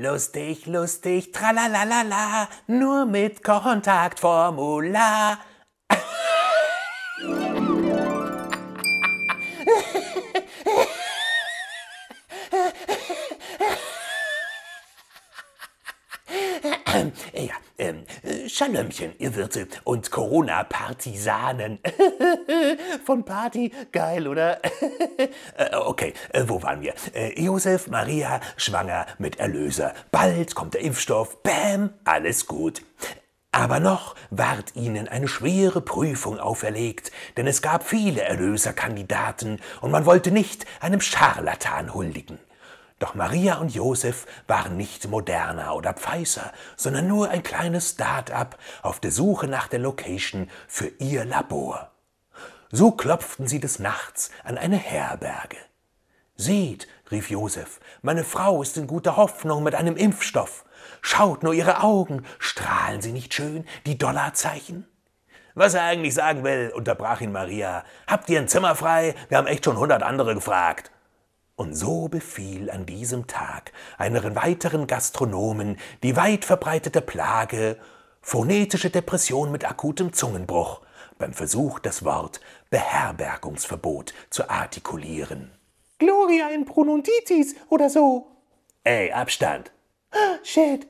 Lustig, lustig, tralalala, nur mit Kontaktformular. Äh, ja, ähm, Schalömchen, ihr Wirte und Corona-Partisanen. Von Party, geil, oder? Äh, okay, äh, wo waren wir? Josef, Maria, schwanger mit Erlöser. Bald kommt der Impfstoff, Bäm, alles gut. Aber noch ward ihnen eine schwere Prüfung auferlegt, denn es gab viele Erlöserkandidaten und man wollte nicht einem Scharlatan huldigen. Doch Maria und Josef waren nicht Moderner oder Pfizer, sondern nur ein kleines Start-up auf der Suche nach der Location für ihr Labor. So klopften sie des Nachts an eine Herberge. Seht, rief Josef, meine Frau ist in guter Hoffnung mit einem Impfstoff. Schaut nur ihre Augen, strahlen sie nicht schön, die Dollarzeichen? Was er eigentlich sagen will, unterbrach ihn Maria. Habt ihr ein Zimmer frei? Wir haben echt schon hundert andere gefragt. Und so befiel an diesem Tag einen weiteren Gastronomen die weit verbreitete Plage phonetische Depression mit akutem Zungenbruch beim Versuch, das Wort Beherbergungsverbot zu artikulieren. Gloria in Pronunditis oder so. Ey, Abstand. Shit.